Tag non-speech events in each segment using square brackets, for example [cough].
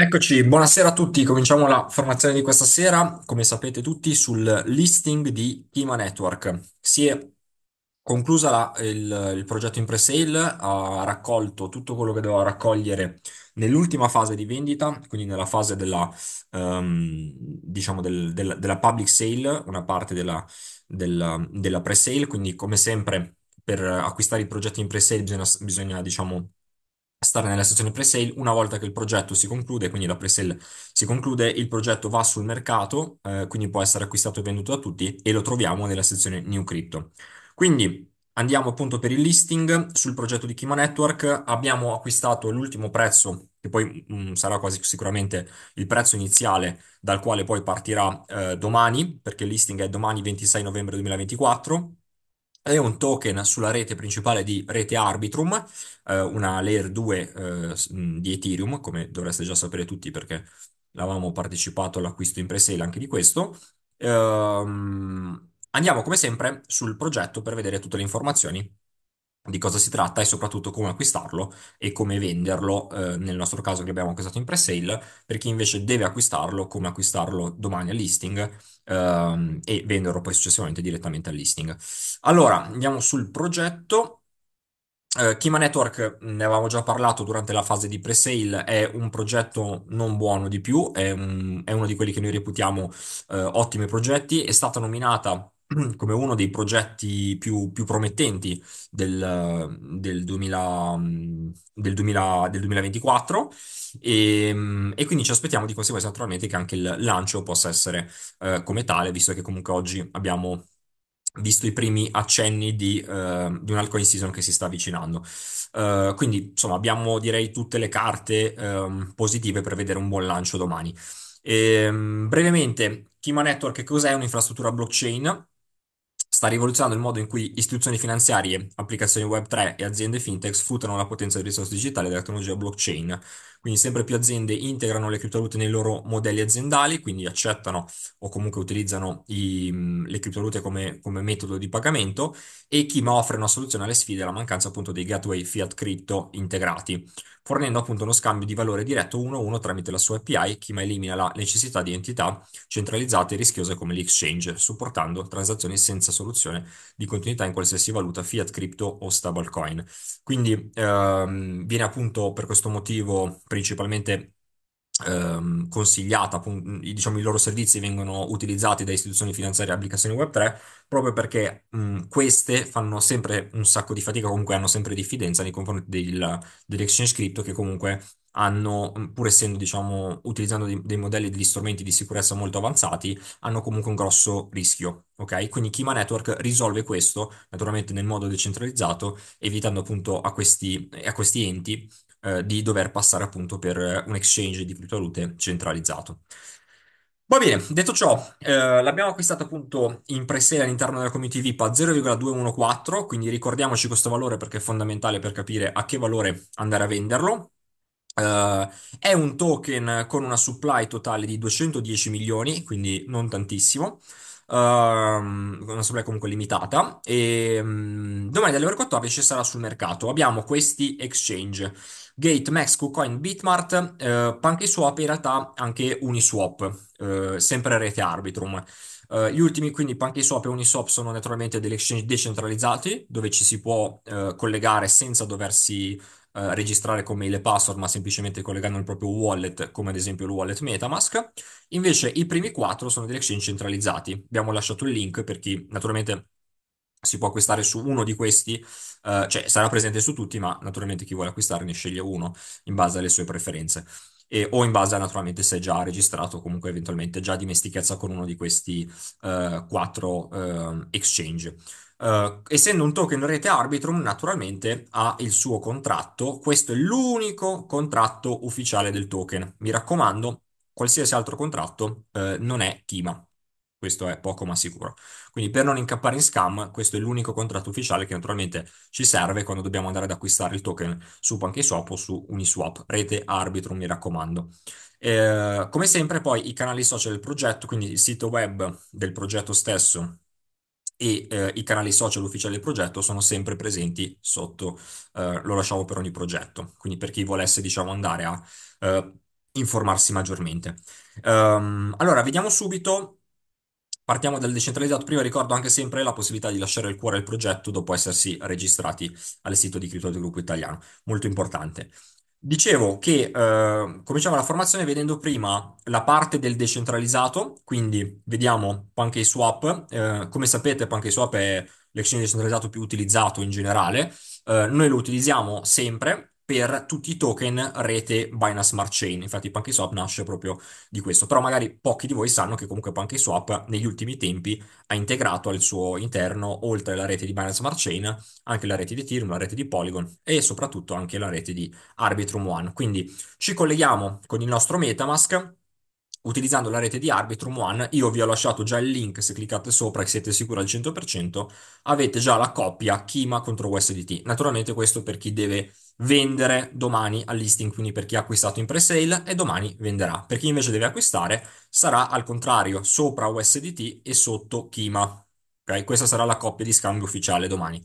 Eccoci, buonasera a tutti. Cominciamo la formazione di questa sera, come sapete tutti, sul listing di Kima Network. Si è conclusa la- il, il progetto in pre-sale, ha raccolto tutto quello che doveva raccogliere nell'ultima fase di vendita, quindi nella fase della, ehm, diciamo del- del- della public sale, una parte della, della, della pre-sale, quindi come sempre per acquistare i progetti in pre-sale bisogna, bisogna diciamo, stare nella sezione pre-sale. Una volta che il progetto si conclude, quindi la pre-sale si conclude, il progetto va sul mercato, eh, quindi può essere acquistato e venduto da tutti e lo troviamo nella sezione New Crypto. Quindi andiamo appunto per il listing sul progetto di Kima Network, abbiamo acquistato l'ultimo prezzo che poi mh, mm, sarà quasi sicuramente il prezzo iniziale dal quale poi partirà eh, domani, perché il listing è domani 26 novembre 2024 è un token sulla rete principale di Rete Arbitrum, eh, una layer 2 eh, di Ethereum, come dovreste già sapere tutti perché avevamo partecipato all'acquisto in pre-sale anche di questo. Eh, andiamo come sempre sul progetto per vedere tutte le informazioni di cosa si tratta e soprattutto come acquistarlo e come venderlo, eh, nel nostro caso che abbiamo acquistato in pre-sale, per chi invece deve acquistarlo, come acquistarlo domani al listing ehm, e venderlo poi successivamente direttamente al listing. Allora, andiamo sul progetto. Uh, Kima Network, ne avevamo già parlato durante la fase di pre-sale, è un progetto non buono di più, è, un, è uno di quelli che noi reputiamo uh, ottimi progetti, è stata nominata [clears throat] come uno dei progetti più, più promettenti del, del, 2000, mm, del, 2000, del 2024 e, ehm, e, quindi ci aspettiamo di conseguenza naturalmente che anche il lancio possa essere eh, come tale, visto che comunque oggi abbiamo visto i primi accenni di, uh, di un altcoin season che si sta avvicinando. Uh, quindi, insomma, abbiamo direi tutte le carte um, positive per vedere un buon lancio domani. E, um, brevemente, Kima Network, che cos'è un'infrastruttura blockchain? sta rivoluzionando il modo in cui istituzioni finanziarie, applicazioni Web3 e aziende fintech sfruttano la potenza delle risorse digitali della tecnologia blockchain, quindi sempre più aziende integrano le criptovalute nei loro modelli aziendali, quindi accettano o comunque utilizzano i, le criptovalute come, come, metodo di pagamento e Kima offre una soluzione alle sfide la mancanza appunto dei gateway fiat crypto integrati, fornendo appunto uno scambio di valore diretto uno a uno tramite la sua API. Kima elimina la necessità di entità centralizzate e rischiose come l'exchange, supportando transazioni senza soluzione di continuità in qualsiasi valuta fiat crypto o stablecoin. Quindi ehm, viene appunto per questo motivo principalmente ehm, consigliata, diciamo i loro servizi vengono utilizzati da istituzioni finanziarie e applicazioni Web3 proprio perché mh, queste fanno sempre un sacco di fatica, comunque hanno sempre diffidenza nei confronti del, dell'exchange crypto che comunque hanno, pur essendo, diciamo, utilizzando dei, dei modelli degli strumenti di sicurezza molto avanzati, hanno comunque un grosso rischio, ok? Quindi Kima Network risolve questo, naturalmente nel modo decentralizzato, evitando appunto a questi, a questi enti eh, di dover passare appunto per eh, un exchange di criptovalute centralizzato. Va bene, detto ciò, eh, l'abbiamo acquistato appunto in pre-sale all'interno della community VIP a 0,214, quindi ricordiamoci questo valore perché è fondamentale per capire a che valore andare a venderlo. Eh, è un token con una supply totale di 210 milioni, quindi non tantissimo ehm, una supply comunque limitata, e ehm, mh, domani alle ore 14 sarà sul mercato. Abbiamo questi exchange, Gate, Max, KuCoin, Bitmart, eh, PancakeSwap e in realtà anche Uniswap, eh, sempre rete Arbitrum. Uh, gli ultimi, quindi PancakeSwap e Uniswap, sono naturalmente degli exchange decentralizzati dove ci si può uh, collegare senza doversi eh, registrare come le password, ma semplicemente collegando il proprio wallet, come ad esempio il wallet Metamask. Invece i primi quattro sono degli exchange centralizzati. Abbiamo lasciato il link per chi naturalmente si può acquistare su uno di questi, eh, cioè sarà presente su tutti, ma naturalmente chi vuole acquistare ne sceglie uno in base alle sue preferenze. E, o in base a naturalmente se è già registrato o comunque eventualmente già dimestichezza con uno di questi eh, quattro eh, exchange. Uh, essendo un token rete Arbitrum, naturalmente ha il suo contratto. Questo è l'unico contratto ufficiale del token. Mi raccomando, qualsiasi altro contratto uh, non è Kima. Questo è poco ma sicuro. Quindi per non incappare in scam, questo è l'unico contratto ufficiale che naturalmente ci serve quando dobbiamo andare ad acquistare il token su PancakeSwap o su Uniswap. Rete Arbitrum, mi raccomando. Eh, come sempre poi i canali social del progetto, quindi il sito web del progetto stesso e eh, i canali social ufficiali del progetto sono sempre presenti sotto eh, lo lasciamo per ogni progetto, quindi per chi volesse diciamo andare a eh, informarsi maggiormente. Um, allora, vediamo subito, partiamo dal decentralizzato, prima ricordo anche sempre la possibilità di lasciare il cuore al progetto dopo essersi registrati al sito di Cripto del Gruppo Italiano, molto importante. Dicevo che eh, cominciamo la formazione vedendo prima la parte del decentralizzato, quindi vediamo PancakeSwap. Eh, come sapete, PancakeSwap è l'exchange decentralizzato più utilizzato in generale. Eh, noi lo utilizziamo sempre per tutti i token rete Binance Smart Chain. Infatti PancakeSwap nasce proprio di questo. Però magari pochi di voi sanno che comunque PancakeSwap negli ultimi tempi ha integrato al suo interno, oltre alla rete di Binance Smart Chain, anche la rete di Ethereum, la rete di Polygon e soprattutto anche la rete di Arbitrum One. Quindi ci colleghiamo con il nostro Metamask utilizzando la rete di Arbitrum One, io vi ho lasciato già il link, se cliccate sopra e siete sicuri al 100%, avete già la coppia Kima contro USDT. Naturalmente questo per chi deve vendere domani al listing, quindi per chi ha acquistato in pre-sale e domani venderà. Per chi invece deve acquistare sarà al contrario, sopra USDT e sotto Kima. Okay? Questa sarà la coppia di scambio ufficiale domani.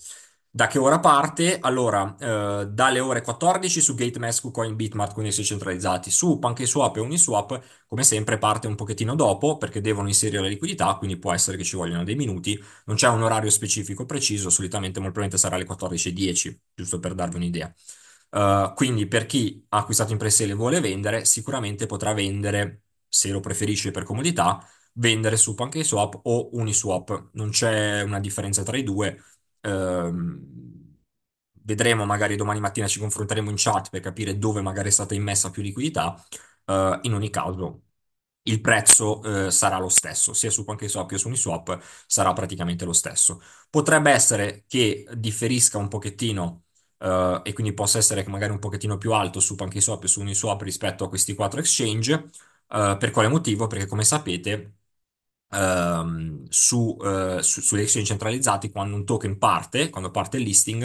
Da che ora parte? Allora, eh, dalle ore 14 su GateMask, Coin, Bitmart, quindi sui centralizzati. Su PancakeSwap e Uniswap, come sempre, parte un pochettino dopo perché devono inserire la liquidità, quindi può essere che ci vogliono dei minuti. Non c'è un orario specifico preciso, solitamente molto probabilmente sarà alle 14.10, giusto per darvi un'idea. Uh, quindi per chi ha acquistato in pre e vuole vendere, sicuramente potrà vendere, se lo preferisce per comodità, vendere su PancakeSwap o Uniswap. Non c'è una differenza tra i due Ehm, vedremo, magari domani mattina ci confronteremo in chat per capire dove magari è stata immessa più liquidità. Eh, in ogni caso, il prezzo eh, sarà lo stesso, sia su PancakeSwap che su Uniswap sarà praticamente lo stesso. Potrebbe essere che differisca un pochettino eh, e quindi possa essere magari un pochettino più alto su PancakeSwap e su Uniswap rispetto a questi quattro exchange. Eh, per quale motivo? Perché come sapete ehm, su, eh, su, sugli exchange centralizzati quando un token parte, quando parte il listing,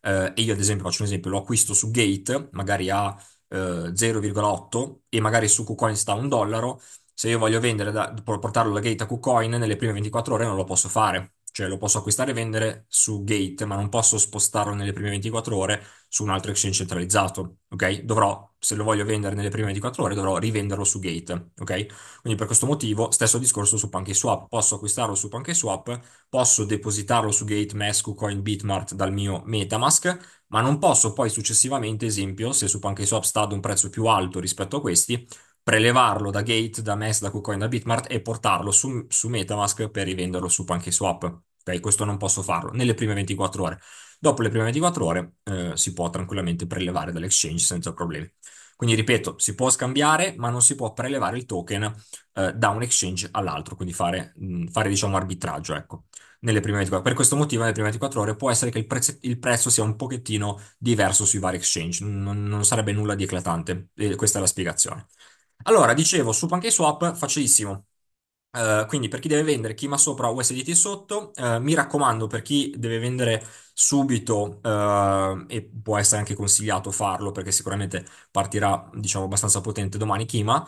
eh, e io ad esempio faccio un esempio, lo acquisto su Gate, magari a eh, 0,8 e magari su KuCoin sta a un dollaro, se io voglio vendere da, portarlo da Gate a KuCoin nelle prime 24 ore non lo posso fare cioè lo posso acquistare e vendere su Gate, ma non posso spostarlo nelle prime 24 ore su un altro exchange centralizzato, ok? Dovrò, se lo voglio vendere nelle prime 24 ore, dovrò rivenderlo su Gate, ok? Quindi per questo motivo, stesso discorso su PancakeSwap. Posso acquistarlo su PancakeSwap, posso depositarlo su Gate, Mescu, Coin, Bitmart dal mio Metamask, ma non posso poi successivamente, esempio, se su PancakeSwap sta ad un prezzo più alto rispetto a questi, prelevarlo da Gate, da Mess, da KuCoin, da Bitmart e portarlo su, su, Metamask per rivenderlo su PancakeSwap. Ok, questo non posso farlo nelle prime 24 ore. Dopo le prime 24 ore eh, si può tranquillamente prelevare dall'exchange senza problemi. Quindi ripeto, si può scambiare, ma non si può prelevare il token eh, da un exchange all'altro, quindi fare, mh, mm, fare diciamo arbitraggio, ecco, nelle prime 24 ore. Per questo motivo nelle prime 24 ore può essere che il, prezzo, il prezzo sia un pochettino diverso sui vari exchange, non, non sarebbe nulla di eclatante, e eh, questa è la spiegazione. Allora, dicevo, su PancakeSwap, facilissimo, eh, quindi per chi deve vendere Kima sopra, USDT sotto, uh, mi raccomando per chi deve vendere subito uh, e può essere anche consigliato farlo perché sicuramente partirà diciamo abbastanza potente domani Kima,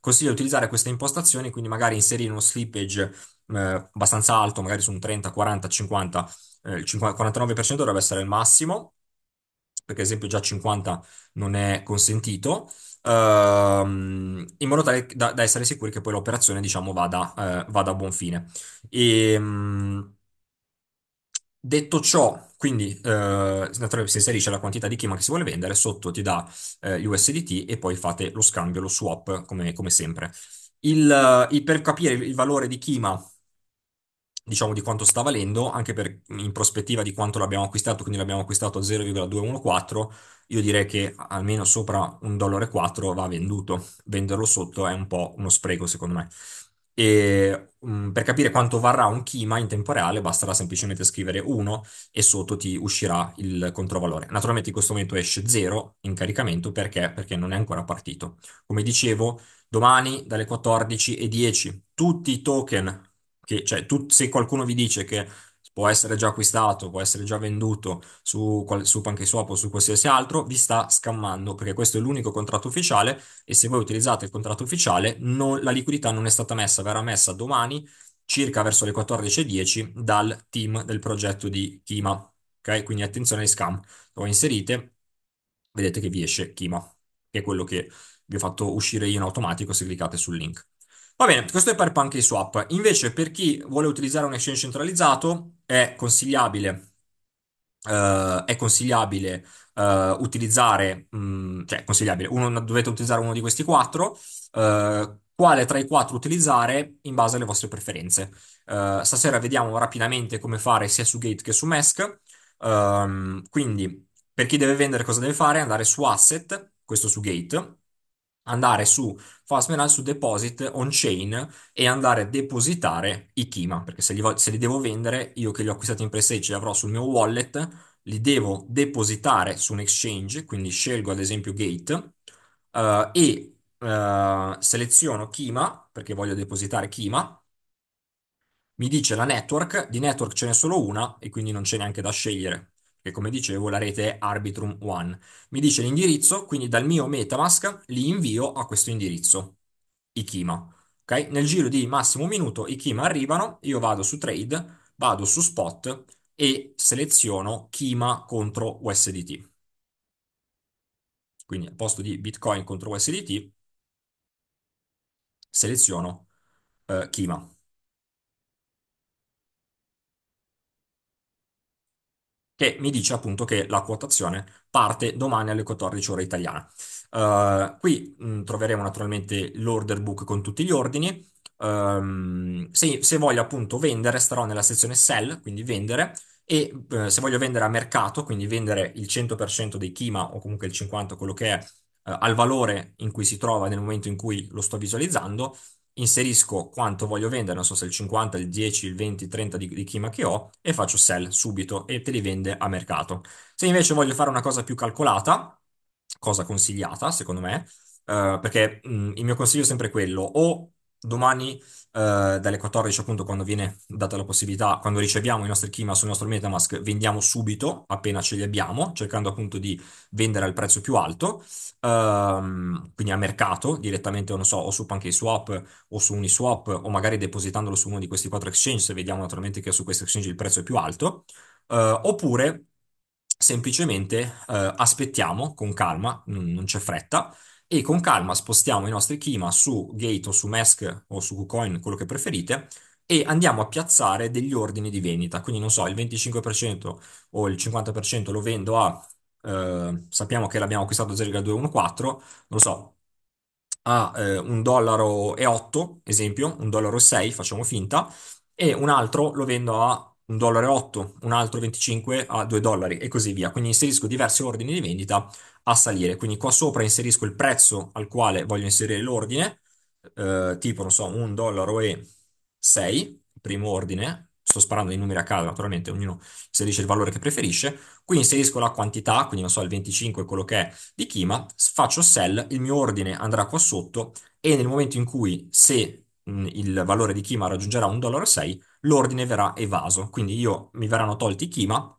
consiglio di utilizzare queste impostazioni, quindi magari inserire uno slippage abbastanza alto, magari su un 30, 40, 50, il 50, 49% dovrebbe essere il massimo, perché ad esempio già 50 non è consentito. Ehm, in modo tale da, da, essere sicuri che poi l'operazione, diciamo, vada, eh, vada a buon fine. E, ehm, Detto ciò, quindi eh, si inserisce la quantità di Kima che si vuole vendere, sotto ti dà eh, USDT e poi fate lo scambio, lo swap come, come sempre. Il, eh, il, per capire il valore di Kima diciamo di quanto sta valendo, anche per, in prospettiva di quanto l'abbiamo acquistato, quindi l'abbiamo acquistato a 0,214, io direi che almeno sopra un dollaro e va venduto, venderlo sotto è un po' uno spreco secondo me. E, mh, mm, per capire quanto varrà un Kima in tempo reale basterà semplicemente scrivere 1 e sotto ti uscirà il controvalore. Naturalmente in questo momento esce 0 in caricamento perché? Perché non è ancora partito. Come dicevo, domani dalle 14.10 tutti i token che, cioè, tu, se qualcuno vi dice che può essere già acquistato, può essere già venduto su, qual- su PancakeSwap o su qualsiasi altro, vi sta scammando perché questo è l'unico contratto ufficiale e se voi utilizzate il contratto ufficiale non, la liquidità non è stata messa, verrà messa domani circa verso le 14.10 dal team del progetto di Kima. Okay? Quindi attenzione ai scam. Lo inserite, vedete che vi esce Kima, che è quello che vi ho fatto uscire io in automatico se cliccate sul link. Va bene, questo è per PancakeSwap. Invece, per chi vuole utilizzare un exchange centralizzato, è consigliabile, eh, è consigliabile eh, utilizzare, mh, mm, cioè consigliabile, uno, dovete utilizzare uno di questi quattro. Eh, quale tra i quattro utilizzare in base alle vostre preferenze. Eh, stasera vediamo rapidamente come fare sia su Gate che su Mesk. Ehm, quindi, per chi deve vendere, cosa deve fare? Andare su Asset, questo su Gate andare su Fastmail su Deposit on-chain e andare a depositare i Kima, perché se li, se li devo vendere, io che li ho acquistati in presale ce li avrò sul mio wallet, li devo depositare su un exchange, quindi scelgo ad esempio Gate uh, e uh, seleziono Kima, perché voglio depositare Kima, mi dice la network, di network ce n'è solo una e quindi non c'è neanche da scegliere che come dicevo la rete è Arbitrum One. Mi dice l'indirizzo, quindi dal mio Metamask li invio a questo indirizzo, Ikima. Okay? Nel giro di massimo un minuto Ikima arrivano, io vado su Trade, vado su Spot e seleziono Kima contro USDT. Quindi al posto di Bitcoin contro USDT seleziono eh, Kima. che mi dice appunto che la quotazione parte domani alle 14 ore italiana. Uh, qui mh, mm, troveremo naturalmente l'order book con tutti gli ordini. Um, se, se, voglio appunto vendere, starò nella sezione sell, quindi vendere, e eh, se voglio vendere a mercato, quindi vendere il 100% dei Kima o comunque il 50%, quello che è, eh, al valore in cui si trova nel momento in cui lo sto visualizzando, inserisco quanto voglio vendere, non so se il 50, il 10, il 20, il 30 di, di chima che ho e faccio sell subito e te li vende a mercato. Se invece voglio fare una cosa più calcolata, cosa consigliata secondo me, eh, perché mh, mm, il mio consiglio è sempre quello, o Domani, eh, dalle 14, appunto, quando viene data la possibilità, quando riceviamo i nostri Kima sul nostro Metamask, vendiamo subito, appena ce li abbiamo, cercando appunto di vendere al prezzo più alto, ehm, quindi a mercato, direttamente, non so, o su PancakeSwap o su Uniswap, o magari depositandolo su uno di questi quattro exchange, se vediamo naturalmente che su questo exchange il prezzo è più alto, eh, oppure semplicemente eh, aspettiamo con calma, non c'è fretta, e con calma spostiamo i nostri Kima su Gate o su Mask o su KuCoin, quello che preferite, e andiamo a piazzare degli ordini di vendita. Quindi non so, il 25% o il 50% lo vendo a, eh, sappiamo che l'abbiamo acquistato 0,214, non lo so, a eh, 1,08 dollaro, esempio, un dollaro, e 6, facciamo finta, e un altro lo vendo a 1 dollaro e 8, un altro 25 a 2 dollari e così via. Quindi inserisco diversi ordini di vendita a salire. Quindi qua sopra inserisco il prezzo al quale voglio inserire l'ordine, eh, tipo, non so, 1 dollaro e 6, primo ordine. Sto sparando i numeri a caso, naturalmente ognuno inserisce il valore che preferisce. Qui inserisco la quantità, quindi non so, il 25 è quello che è di Kima, faccio sell, il mio ordine andrà qua sotto e nel momento in cui se mm, il valore di Kima raggiungerà 1,6 dollaro l'ordine verrà evaso, quindi io, mi verranno tolti i Kima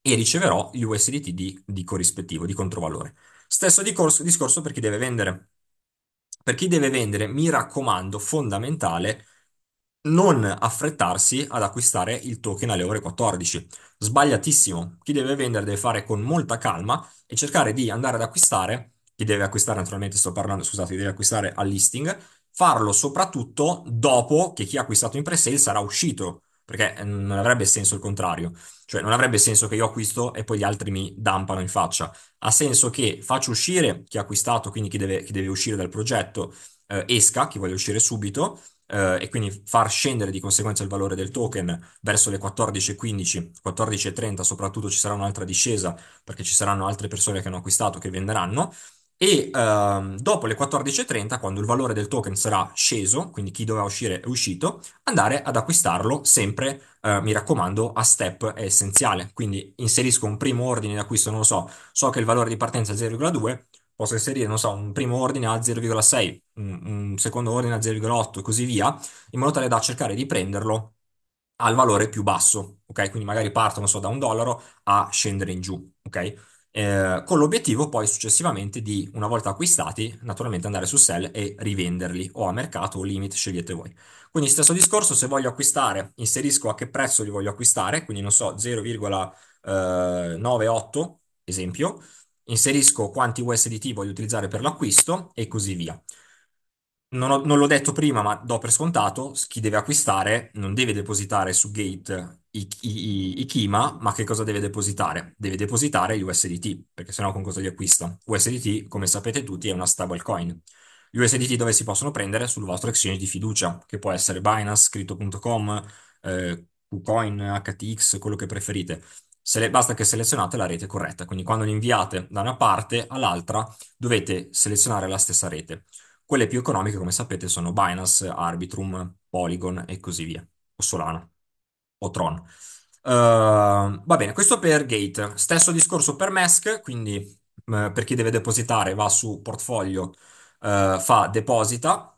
e riceverò gli USDT di, di corrispettivo, di controvalore. Stesso discorso, discorso per chi deve vendere. Per chi deve vendere, mi raccomando, fondamentale, non affrettarsi ad acquistare il token alle ore 14. Sbagliatissimo. Chi deve vendere deve fare con molta calma e cercare di andare ad acquistare. Chi deve acquistare, naturalmente, sto parlando, scusate, chi deve acquistare al listing, farlo soprattutto dopo che chi ha acquistato in pre-sale sarà uscito, perché eh, non avrebbe senso il contrario, cioè non avrebbe senso che io acquisto e poi gli altri mi dampano in faccia. Ha senso che faccio uscire chi ha acquistato, quindi chi deve, chi deve uscire dal progetto, eh, esca, chi vuole uscire subito, eh, e quindi far scendere di conseguenza il valore del token verso le 14.15, 14.30 soprattutto ci sarà un'altra discesa perché ci saranno altre persone che hanno acquistato che venderanno e ehm, dopo le 14.30, quando il valore del token sarà sceso, quindi chi doveva uscire è uscito, andare ad acquistarlo sempre, eh, mi raccomando, a step è essenziale. Quindi inserisco un primo ordine di acquisto, non lo so, so che il valore di partenza è 0,2, posso inserire, non so, un primo ordine a 0,6, un, un secondo ordine a 0,8 e così via, in modo tale da cercare di prenderlo al valore più basso, ok? Quindi magari partono so, da un dollaro a scendere in giù, ok? eh, con l'obiettivo poi successivamente di, una volta acquistati, naturalmente andare su sell e rivenderli o a mercato o limit, scegliete voi. Quindi stesso discorso, se voglio acquistare, inserisco a che prezzo li voglio acquistare, quindi non so, 0,98 eh, esempio, inserisco quanti USDT voglio utilizzare per l'acquisto e così via non, ho- non l'ho detto prima, ma do per scontato, chi deve acquistare non deve depositare su Gate i, i- i- i Kima, ma che cosa deve depositare? Deve depositare gli USDT, perché sennò con cosa li acquisto? USDT, come sapete tutti, è una stablecoin. Gli USDT dove si possono prendere? Sul vostro exchange di fiducia, che può essere Binance, Crypto.com, eh, KuCoin, HTX, quello che preferite. Se le- basta che selezionate la rete corretta, quindi quando li inviate da una parte all'altra dovete selezionare la stessa rete. Quelle più economiche, come sapete, sono Binance, Arbitrum, Polygon e così via, o Solana, o Tron. Uh, va bene, questo per Gate. Stesso discorso per Mask, quindi uh, per chi deve depositare va su portfolio, uh, fa deposita,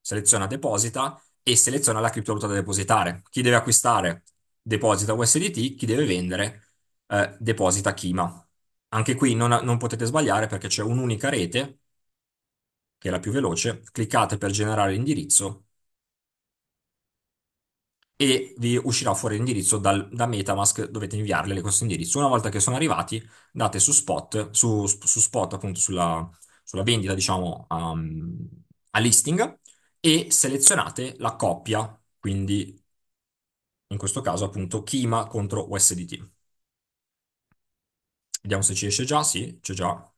seleziona deposita e seleziona la criptovaluta da depositare. Chi deve acquistare deposita USDT, chi deve vendere eh, deposita Kima. Anche qui non, non potete sbagliare perché c'è un'unica rete, che è la più veloce, cliccate per generare l'indirizzo e vi uscirà fuori l'indirizzo da Metamask, dovete inviarle questo indirizzo. Una volta che sono arrivati, date su spot, su, su spot appunto sulla, sulla vendita, diciamo, um, a listing e selezionate la coppia, quindi in questo caso appunto Kima contro USDT. Vediamo se ci esce già. Sì, c'è già.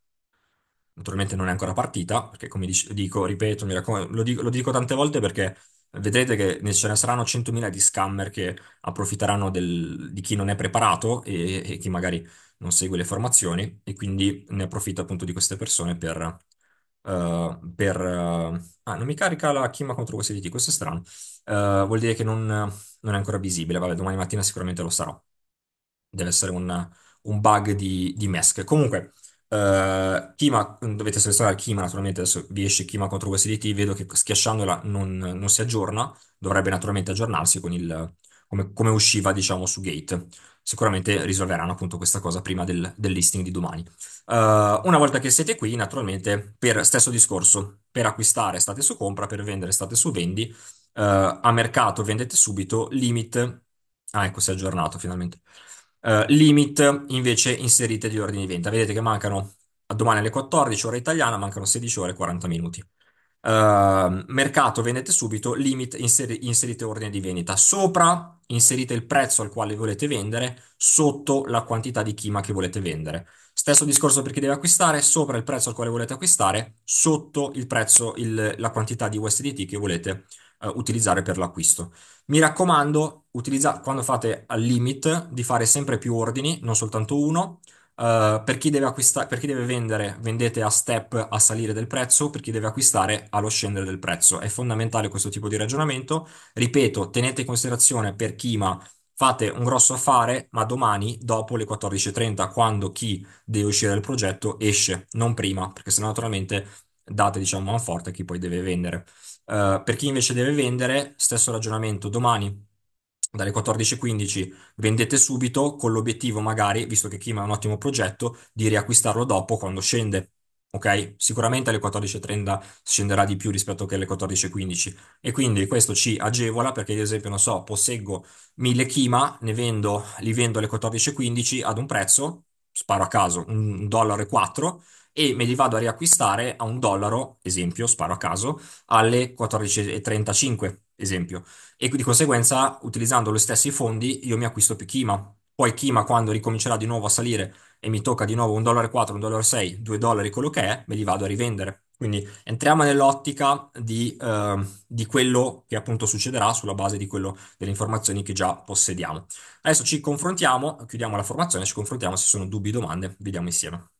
Naturalmente non è ancora partita, perché come dico, ripeto, mi raccomando, lo dico, lo dico tante volte perché vedrete che ce ne saranno 100.000 di scammer che approfitteranno del, di chi non è preparato e, e, chi magari non segue le formazioni e quindi ne approfitto appunto di queste persone per... Uh, per uh, ah, non mi carica la Kima contro questi WSDT, questo è strano. Uh, vuol dire che non, non, è ancora visibile. Vabbè, domani mattina sicuramente lo sarà. Deve essere un un bug di, di MESC. Comunque, eh, Kima, dovete selezionare Kima, naturalmente adesso vi esce Kima contro USDT, vedo che schiacciandola non, non si aggiorna, dovrebbe naturalmente aggiornarsi con il, come, come, usciva, diciamo, su Gate. Sicuramente risolveranno appunto questa cosa prima del, del listing di domani. Uh, una volta che siete qui, naturalmente, per stesso discorso, per acquistare state su compra, per vendere state su vendi, uh, a mercato vendete subito, limit... Ah, ecco, si è aggiornato finalmente. Eh, limit invece inserite di ordine di vendita. Vedete che mancano a domani alle 14 ora italiana, mancano 16 ore e 40 minuti. Uh, mercato vendete subito, limit inseri, inserite ordine di vendita. Sopra inserite il prezzo al quale volete vendere, sotto la quantità di chima che volete vendere. Stesso discorso per chi deve acquistare, sopra il prezzo al quale volete acquistare, sotto il prezzo, il, la quantità di USDT che volete uh, utilizzare per l'acquisto. Mi raccomando, utilizza, quando fate al limit di fare sempre più ordini, non soltanto uno. Uh, per, chi acquista- per chi deve vendere, vendete a step a salire del prezzo, per chi deve acquistare allo scendere del prezzo. È fondamentale questo tipo di ragionamento. Ripeto, tenete in considerazione per Kima fate un grosso affare, ma domani dopo le 14.30, quando chi deve uscire dal progetto esce, non prima, perché sennò naturalmente date diciamo man forte a chi poi deve vendere. Uh, per chi invece deve vendere, stesso ragionamento, domani dalle 14.15 vendete subito con l'obiettivo magari, visto che Kima è un ottimo progetto, di riacquistarlo dopo quando scende. Ok? Sicuramente alle 14.30 scenderà di più rispetto che alle 14.15 e quindi questo ci agevola perché ad esempio, non so, posseggo 1000 Kima, ne vendo, li vendo alle 14.15 ad un prezzo, sparo a caso, un dollaro e e me li vado a riacquistare a un dollaro, esempio, sparo a caso, alle 14.35 esempio. E di conseguenza, utilizzando gli stessi fondi, io mi acquisto più Kima. Poi Kima, quando ricomincerà di nuovo a salire e mi tocca di nuovo 1,4$, 1,6$, 2 dollari, quello che è, me li vado a rivendere. Quindi entriamo nell'ottica di, eh, di quello che appunto succederà sulla base di quello, delle informazioni che già possediamo. Adesso ci confrontiamo, chiudiamo la formazione, ci confrontiamo se sono dubbi, domande, vediamo insieme.